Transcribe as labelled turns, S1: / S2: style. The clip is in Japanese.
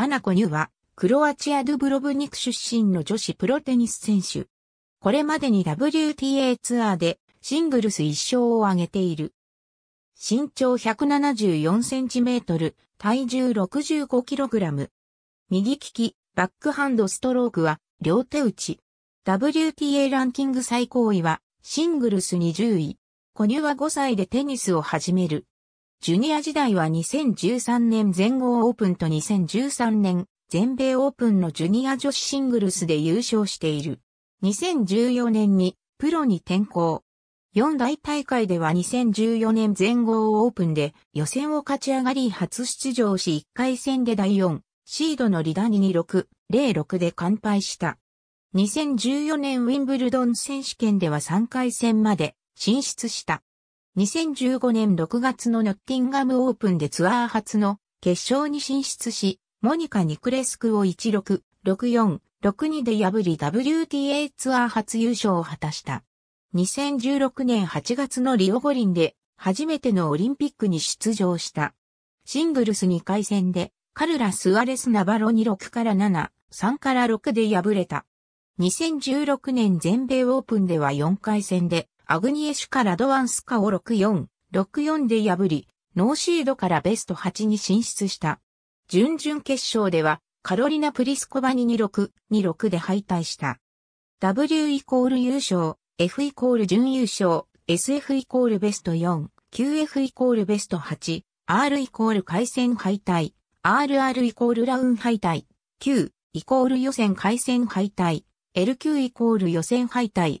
S1: アナコニュは、クロアチア・ドゥブロブニク出身の女子プロテニス選手。これまでに WTA ツアーでシングルス1勝を挙げている。身長174センチメートル、体重65キログラム。右利き、バックハンドストロークは両手打ち。WTA ランキング最高位はシングルス20位。コニュは5歳でテニスを始める。ジュニア時代は2013年全豪オープンと2013年全米オープンのジュニア女子シングルスで優勝している。2014年にプロに転向。四大大会では2014年全豪オープンで予選を勝ち上がり初出場し1回戦で第4シードのリダニに6、06で完敗した。2014年ウィンブルドン選手権では3回戦まで進出した。2015年6月のノッティンガムオープンでツアー初の決勝に進出し、モニカ・ニクレスクを16、64、62で破り WTA ツアー初優勝を果たした。2016年8月のリオ五輪で初めてのオリンピックに出場した。シングルス2回戦でカルラ・スアレス・ナバロに6から7、3から6で敗れた。2016年全米オープンでは4回戦でアグニエシュカ・ラドワンスカを6-4、6-4で破り、ノーシードからベスト8に進出した。準々決勝では、カロリナ・プリスコバに2-6、2-6で敗退した。W イコール優勝、F イコール準優勝、SF イコールベスト4、QF イコールベスト8、R イコール回戦敗退、RR イコールラウン敗退、Q イコール予選回戦敗退、LQ イコール予選敗退、